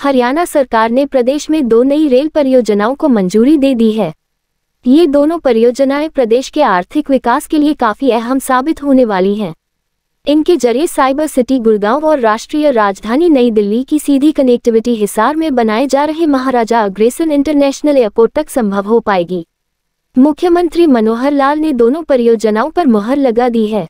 हरियाणा सरकार ने प्रदेश में दो नई रेल परियोजनाओं को मंजूरी दे दी है ये दोनों परियोजनाएं प्रदेश के आर्थिक विकास के लिए काफ़ी अहम साबित होने वाली हैं इनके जरिए साइबर सिटी गुड़गांव और राष्ट्रीय राजधानी नई दिल्ली की सीधी कनेक्टिविटी हिसार में बनाए जा रहे महाराजा अग्रेसन इंटरनेशनल एयरपोर्ट तक संभव हो पाएगी मुख्यमंत्री मनोहर लाल ने दोनों परियोजनाओं पर मुहर लगा दी है